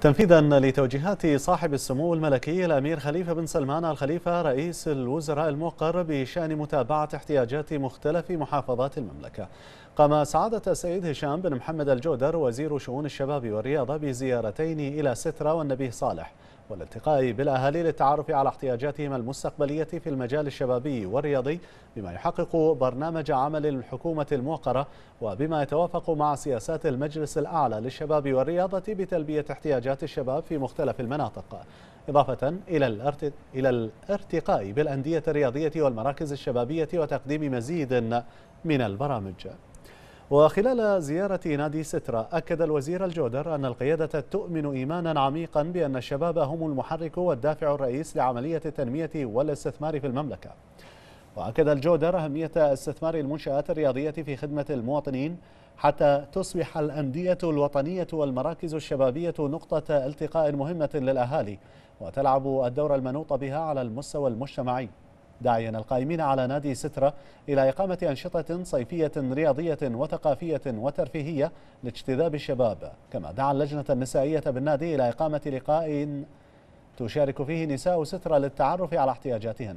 تنفيذا لتوجيهات صاحب السمو الملكي الامير خليفه بن سلمان الخليفه رئيس الوزراء المقر بشان متابعه احتياجات مختلف محافظات المملكه. قام سعاده السيد هشام بن محمد الجودر وزير شؤون الشباب والرياضه بزيارتين الى سترة والنبي صالح والالتقاء بالاهالي للتعرف على احتياجاتهم المستقبليه في المجال الشبابي والرياضي بما يحقق برنامج عمل الحكومه الموقره وبما يتوافق مع سياسات المجلس الاعلى للشباب والرياضه بتلبيه احتياجات احتياجات الشباب في مختلف المناطق إضافة إلى إلى الارتقاء بالأندية الرياضية والمراكز الشبابية وتقديم مزيد من البرامج وخلال زيارة نادي سترة أكد الوزير الجودر أن القيادة تؤمن إيمانا عميقا بأن الشباب هم المحرك والدافع الرئيس لعملية التنمية والاستثمار في المملكة وأكد الجودر أهمية استثمار المنشآت الرياضية في خدمة المواطنين حتى تصبح الأندية الوطنية والمراكز الشبابية نقطة التقاء مهمة للأهالي وتلعب الدور المنوط بها على المستوى المجتمعي داعيا القائمين على نادي سترة إلى إقامة أنشطة صيفية رياضية وثقافية وترفيهية لاجتذاب الشباب كما دعا اللجنة النسائية بالنادي إلى إقامة لقاء تشارك فيه نساء سترة للتعرف على احتياجاتهن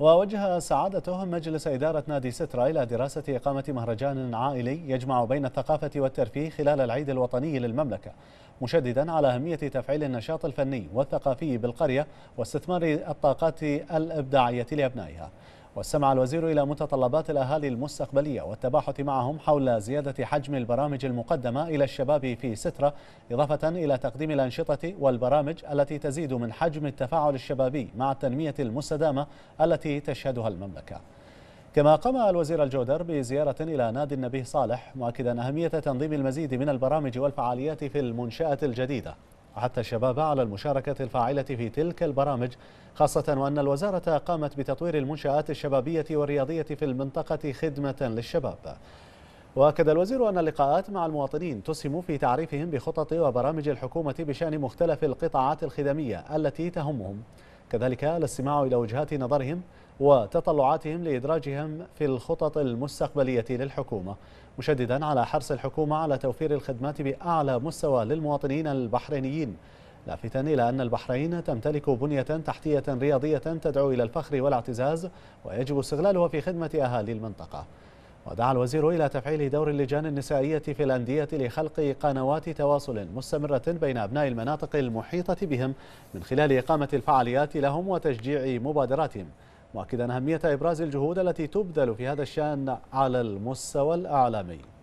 ووجه سعادته مجلس إدارة نادي سترا إلى دراسة إقامة مهرجان عائلي يجمع بين الثقافة والترفيه خلال العيد الوطني للمملكة مشددا على أهمية تفعيل النشاط الفني والثقافي بالقرية واستثمار الطاقات الإبداعية لأبنائها واستمع الوزير إلى متطلبات الأهالي المستقبلية والتباحث معهم حول زيادة حجم البرامج المقدمة إلى الشباب في سترة إضافة إلى تقديم الأنشطة والبرامج التي تزيد من حجم التفاعل الشبابي مع التنمية المستدامة التي تشهدها المملكة كما قام الوزير الجودر بزيارة إلى نادي النبي صالح مؤكدا أهمية تنظيم المزيد من البرامج والفعاليات في المنشأة الجديدة وحتى الشباب على المشاركة الفاعلة في تلك البرامج خاصة وأن الوزارة قامت بتطوير المنشآت الشبابية والرياضية في المنطقة خدمة للشباب وأكد الوزير أن اللقاءات مع المواطنين تسهم في تعريفهم بخطط وبرامج الحكومة بشأن مختلف القطاعات الخدمية التي تهمهم كذلك الاستماع إلى وجهات نظرهم وتطلعاتهم لإدراجهم في الخطط المستقبلية للحكومة مشددا على حرص الحكومة على توفير الخدمات بأعلى مستوى للمواطنين البحرينيين لافتا إلى أن البحرين تمتلك بنية تحتية رياضية تدعو إلى الفخر والاعتزاز ويجب استغلالها في خدمة أهالي المنطقة ودعا الوزير إلى تفعيل دور اللجان النسائية في الأندية لخلق قنوات تواصل مستمرة بين أبناء المناطق المحيطة بهم من خلال إقامة الفعاليات لهم وتشجيع مبادراتهم مؤكدا أهمية إبراز الجهود التي تبذل في هذا الشأن على المستوى الأعلامي